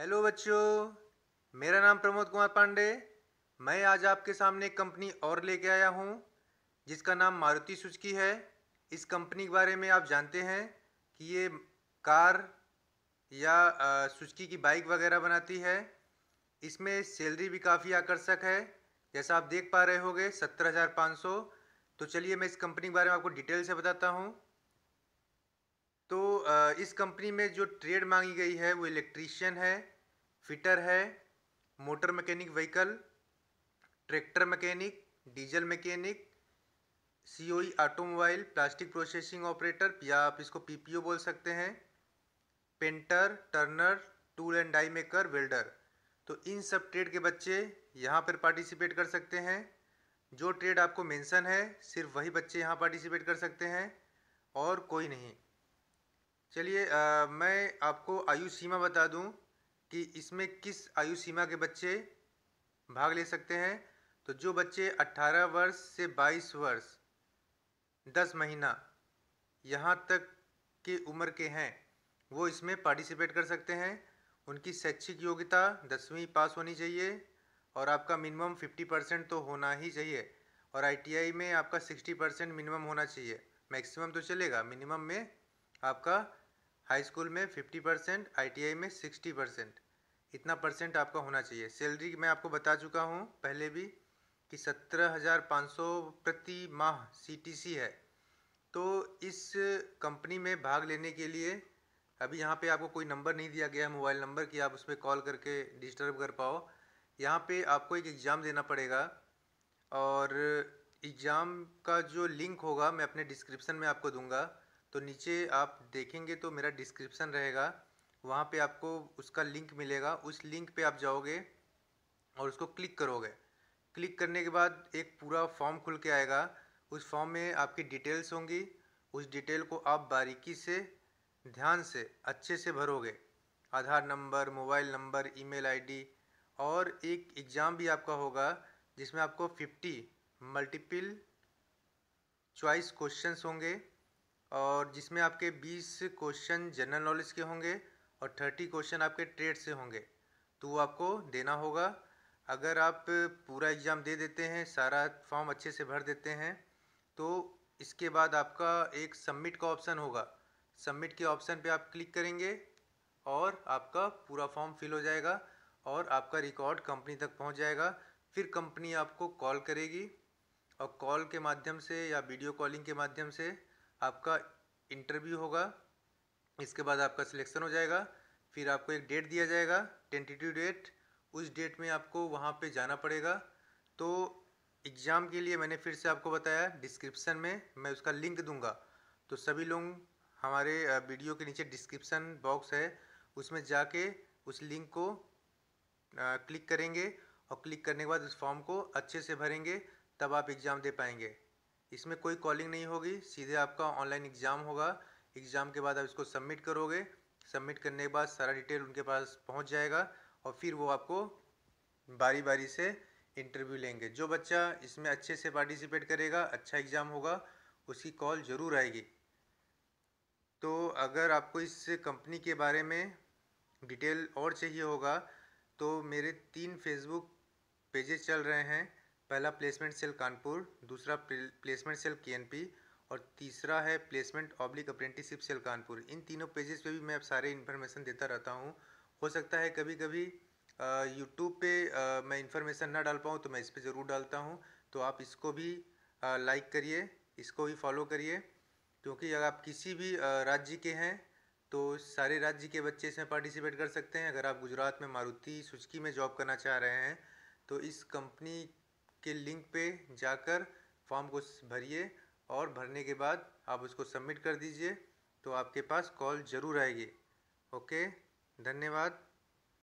hello बच्चों मेरा नाम प्रमोद कुमार पांडे मैं आज आपके सामने एक कंपनी और लेके आया हूँ जिसका नाम मारुति सुजुकी है इस कंपनी के बारे में आप जानते हैं कि ये कार या सुजुकी की बाइक वगैरह बनाती है इसमें सैलरी भी काफ़ी आकर्षक है जैसा आप देख पा रहे होगे सत्रह हज़ार पाँच सौ तो चलिए मैं इस कंपनी के बारे में आपको डिटेल से बताता हूँ तो इस कंपनी में जो ट्रेड मांगी गई है वो इलेक्ट्रीशियन है फिटर है motor mechanic vehicle tractor mechanic diesel mechanic C O automobile plastic processing operator या आप इसको पी पी ओ बोल सकते हैं painter turner tool and die maker welder तो इन सब ट्रेड के बच्चे यहाँ पर पार्टिसिपेट कर सकते हैं जो ट्रेड आपको मेंशन है सिर्फ वही बच्चे यहाँ पार्टिसिपेट कर सकते हैं और कोई नहीं चलिए मैं आपको आयु सीमा बता दूं कि इसमें किस आयु सीमा के बच्चे भाग ले सकते हैं तो जो बच्चे 18 वर्ष से 22 वर्ष 10 महीना यहाँ तक की उम्र के हैं वो इसमें पार्टिसिपेट कर सकते हैं उनकी शैक्षिक योग्यता दसवीं पास होनी चाहिए और आपका मिनिमम 50 परसेंट तो होना ही चाहिए और आईटीआई में आपका 60 परसेंट मिनिमम होना चाहिए मैक्सिमम तो चलेगा मिनिमम में आपका हाई स्कूल में फिफ्टी परसेंट आई में सिक्सटी परसेंट इतना परसेंट आपका होना चाहिए सैलरी मैं आपको बता चुका हूँ पहले भी कि सत्रह हज़ार पाँच सौ प्रति माह सी है तो इस कंपनी में भाग लेने के लिए अभी यहाँ पे आपको कोई नंबर नहीं दिया गया है मोबाइल नंबर कि आप उस पर कॉल करके डिस्टर्ब कर पाओ यहाँ पे आपको एक एग्ज़ाम देना पड़ेगा और एग्ज़ाम का जो लिंक होगा मैं अपने डिस्क्रिप्शन में आपको दूंगा तो नीचे आप देखेंगे तो मेरा डिस्क्रिप्सन रहेगा वहाँ पे आपको उसका लिंक मिलेगा उस लिंक पे आप जाओगे और उसको क्लिक करोगे क्लिक करने के बाद एक पूरा फॉर्म खुल के आएगा उस फॉर्म में आपकी डिटेल्स होंगी उस डिटेल को आप बारीकी से ध्यान से अच्छे से भरोगे Aadhaar number mobile number email ID और एक एग्ज़ाम भी आपका होगा जिसमें आपको 50 मल्टीपल चॉइस क्वेश्चंस होंगे और जिसमें आपके 20 क्वेश्चन जनरल नॉलेज के होंगे और 30 क्वेश्चन आपके ट्रेड से होंगे तो वो आपको देना होगा अगर आप पूरा एग्ज़ाम दे देते हैं सारा फॉर्म अच्छे से भर देते हैं तो इसके बाद आपका एक सबमिट का ऑप्शन होगा सबमिट के ऑप्शन पे आप क्लिक करेंगे और आपका पूरा फॉर्म फिल हो जाएगा और आपका रिकॉर्ड कंपनी तक पहुंच जाएगा फिर कंपनी आपको कॉल करेगी और कॉल के माध्यम से या वीडियो कॉलिंग के माध्यम से आपका इंटरव्यू होगा इसके बाद आपका सिलेक्शन हो जाएगा फिर आपको एक डेट दिया जाएगा टेंटेटिव डेट उस डेट में आपको वहाँ पे जाना पड़ेगा तो एग्ज़ाम के लिए मैंने फिर से आपको बताया डिस्क्रिप्सन में मैं उसका लिंक दूंगा तो सभी लोग हमारे वीडियो के नीचे डिस्क्रिप्सन बॉक्स है उसमें जाके उस लिंक को क्लिक करेंगे और क्लिक करने के बाद उस फॉर्म को अच्छे से भरेंगे तब आप एग्ज़ाम दे पाएंगे इसमें कोई कॉलिंग नहीं होगी सीधे आपका ऑनलाइन एग्ज़ाम होगा एग्ज़ाम के बाद आप इसको सबमिट करोगे सबमिट करने के बाद सारा डिटेल उनके पास पहुंच जाएगा और फिर वो आपको बारी बारी से इंटरव्यू लेंगे जो बच्चा इसमें अच्छे से पार्टिसिपेट करेगा अच्छा एग्ज़ाम होगा उसकी कॉल ज़रूर आएगी तो अगर आपको इस कंपनी के बारे में डिटेल और चाहिए होगा तो मेरे तीन फेसबुक पेजेस चल रहे हैं पहला प्लेसमेंट सेल कानपुर दूसरा प्लेसमेंट सेल के और तीसरा है placement oblique apprenticeship cell Kanpur इन तीनों पेजेस पे भी मैं अब सारे इन्फॉर्मेशन देता रहता हूँ हो सकता है कभी कभी यूट्यूब पे आ, मैं इन्फॉर्मेशन ना डाल पाऊँ तो मैं इस पर ज़रूर डालता हूँ तो आप इसको भी लाइक करिए इसको भी फॉलो करिए क्योंकि अगर आप किसी भी राज्य के हैं तो सारे राज्य के बच्चे इसमें पार्टिसिपेट कर सकते हैं अगर आप गुजरात में मारुति सुचकी में जॉब करना चाह रहे हैं तो इस कंपनी के लिंक पे जाकर फॉर्म को भरिए और भरने के बाद आप उसको सबमिट कर दीजिए तो आपके पास कॉल ज़रूर आएगी ओके धन्यवाद